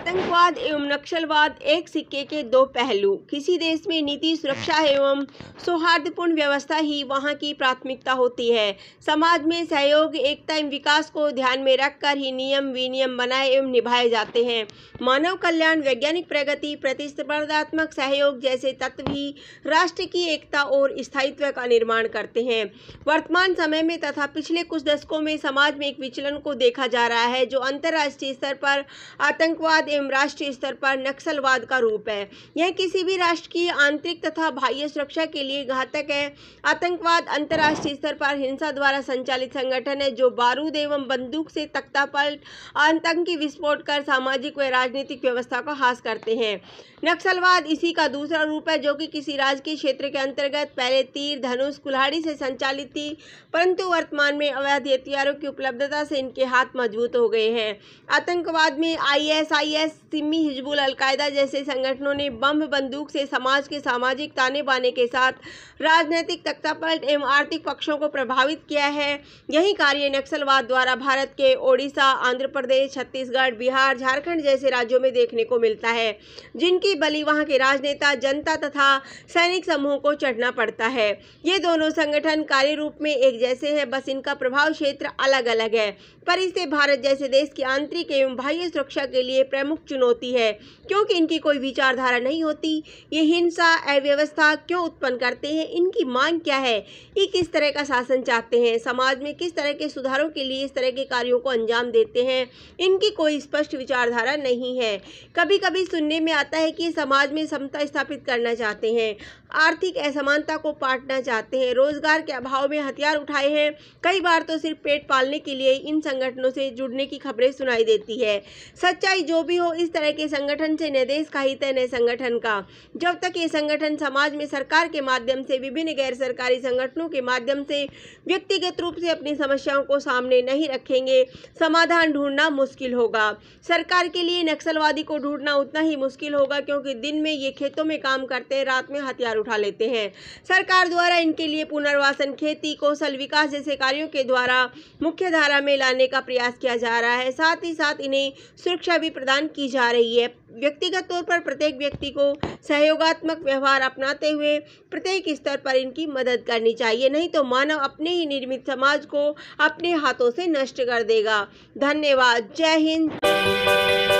आतंकवाद एवं नक्सलवाद एक सिक्के के दो पहलू किसी देश में नीति सुरक्षा एवं सौहार्दपूर्ण व्यवस्था ही वहां की प्राथमिकता होती है समाज में सहयोग एकता एवं विकास को ध्यान में रखकर ही नियम विनियम बनाए एवं निभाए जाते हैं मानव कल्याण वैज्ञानिक प्रगति प्रतिस्पर्धात्मक सहयोग जैसे तत्व ही राष्ट्र की एकता और स्थायित्व का निर्माण करते हैं वर्तमान समय में तथा पिछले कुछ दशकों में समाज में एक विचलन को देखा जा रहा है जो अंतर्राष्ट्रीय स्तर पर आतंकवाद एवं राष्ट्रीय स्तर पर नक्सलवाद का रूप है यह किसी भी राष्ट्र की आंतरिक तथा बाह्य सुरक्षा के लिए घातक है आतंकवाद अंतर्राष्ट्रीय स्तर पर हिंसा द्वारा संचालित संगठन है जो बारूद एवं बंदूक से तख्तापलट आतंकी विस्फोट कर सामाजिक व राजनीतिक व्यवस्था को हास करते हैं नक्सलवाद इसी का दूसरा रूप है जो कि किसी राज्य के क्षेत्र के अंतर्गत पहले तीर धनुष कुल्हाड़ी से संचालित थी परंतु वर्तमान में अवैध हथियारों की उपलब्धता से इनके हाथ मजबूत हो गए हैं आतंकवाद में I S I S SIMI Hizbul Al Qaeda जैसे संगठनों ने बम बंदूक से समाज के सामाजिक ताने बाने के साथ राजनीतिक तख्तापलट एवं आर्थिक पक्षों को प्रभावित किया है यही कार्य नक्सलवाद द्वारा भारत के ओडिशा आंध्र प्रदेश छत्तीसगढ़ बिहार झारखंड जैसे राज्यों में देखने को मिलता है जिनकी बलि वहाँ के राजनेता जनता तथा सैनिक समूह को चढ़ना पड़ता है ये दोनों संगठन कार्य रूप में एक जैसे है बस इनका प्रभाव क्षेत्र अलग अलग है पर इसे भारत जैसे देश की आंतरिक एवं बाह्य सुरक्षा के लिए प्रमुख प्रमुख चुनौती है क्योंकि इनकी कोई विचारधारा नहीं होती ये हिंसा अव्यवस्था क्यों उत्पन्न करते हैं इनकी मांग क्या है ये किस तरह का शासन चाहते हैं समाज में किस तरह के सुधारों के लिए इस तरह के कार्यों को अंजाम देते हैं इनकी कोई स्पष्ट विचारधारा नहीं है कभी कभी सुनने में आता है कि ये समाज में समता स्थापित करना चाहते हैं आर्थिक असमानता को पाटना चाहते हैं रोजगार के अभाव में हथियार उठाए हैं कई बार तो सिर्फ पेट पालने के लिए इन संगठनों से जुड़ने की खबरें सुनाई देती है सच्चाई जो भी हो इस तरह के संगठन से न देश का हित है न संगठन का जब तक ये संगठन समाज में सरकार के माध्यम से विभिन्न गैर सरकारी संगठनों के माध्यम से व्यक्तिगत रूप से अपनी समस्याओं को सामने नहीं रखेंगे समाधान ढूंढना मुश्किल होगा सरकार के लिए नक्सलवादी को ढूंढना उतना ही मुश्किल होगा क्योंकि दिन में ये खेतों में काम करते हैं रात में हथियार उठा लेते हैं सरकार द्वारा इनके लिए पुनर्वासन खेती कौशल विकास जैसे कार्यों के द्वारा मुख्य धारा में लाने का प्रयास किया जा रहा है साथ ही साथ इन्हें सुरक्षा भी प्रदान की जा रही है व्यक्तिगत तौर पर प्रत्येक व्यक्ति को सहयोगात्मक व्यवहार अपनाते हुए प्रत्येक स्तर पर इनकी मदद करनी चाहिए नहीं तो मानव अपने ही निर्मित समाज को अपने हाथों से नष्ट कर देगा धन्यवाद जय हिंद